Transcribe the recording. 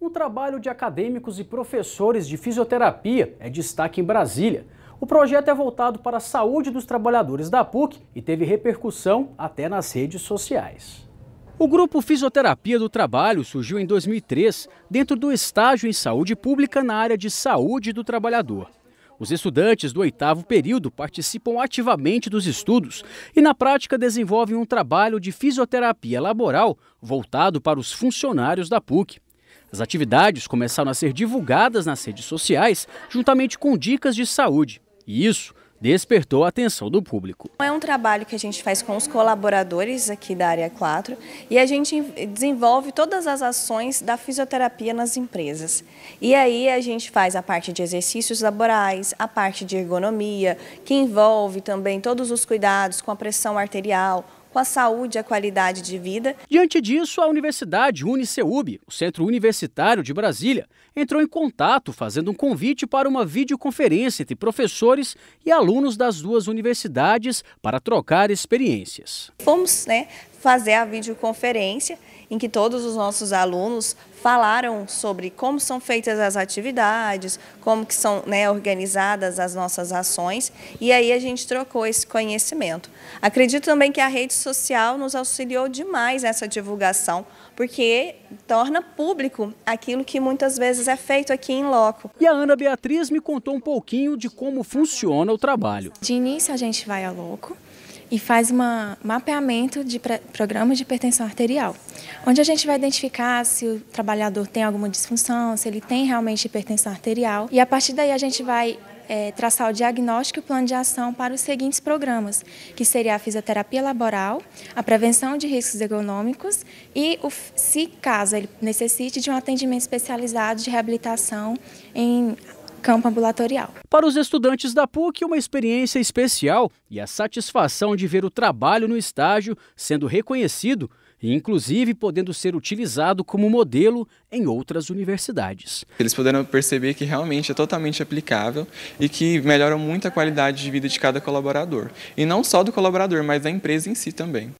O trabalho de acadêmicos e professores de fisioterapia é destaque em Brasília. O projeto é voltado para a saúde dos trabalhadores da PUC e teve repercussão até nas redes sociais. O grupo Fisioterapia do Trabalho surgiu em 2003, dentro do estágio em saúde pública na área de saúde do trabalhador. Os estudantes do oitavo período participam ativamente dos estudos e, na prática, desenvolvem um trabalho de fisioterapia laboral voltado para os funcionários da PUC. As atividades começaram a ser divulgadas nas redes sociais, juntamente com dicas de saúde. E isso despertou a atenção do público. É um trabalho que a gente faz com os colaboradores aqui da área 4 e a gente desenvolve todas as ações da fisioterapia nas empresas. E aí a gente faz a parte de exercícios laborais, a parte de ergonomia, que envolve também todos os cuidados com a pressão arterial, com a saúde e a qualidade de vida. Diante disso, a Universidade UniCeub, o Centro Universitário de Brasília, entrou em contato fazendo um convite para uma videoconferência entre professores e alunos das duas universidades para trocar experiências. Fomos né, fazer a videoconferência, em que todos os nossos alunos falaram sobre como são feitas as atividades, como que são né, organizadas as nossas ações, e aí a gente trocou esse conhecimento. Acredito também que a rede social nos auxiliou demais nessa divulgação, porque torna público aquilo que muitas vezes é feito aqui em loco. E a Ana Beatriz me contou um pouquinho de como funciona o trabalho. De início a gente vai a loco, e faz um mapeamento de programas de hipertensão arterial, onde a gente vai identificar se o trabalhador tem alguma disfunção, se ele tem realmente hipertensão arterial, e a partir daí a gente vai é, traçar o diagnóstico e o plano de ação para os seguintes programas, que seria a fisioterapia laboral, a prevenção de riscos ergonômicos e, o, se caso ele necessite, de um atendimento especializado de reabilitação em campo ambulatorial. Para os estudantes da PUC, uma experiência especial e a satisfação de ver o trabalho no estágio sendo reconhecido e, inclusive, podendo ser utilizado como modelo em outras universidades. Eles puderam perceber que realmente é totalmente aplicável e que melhora muito a qualidade de vida de cada colaborador. E não só do colaborador, mas da empresa em si também.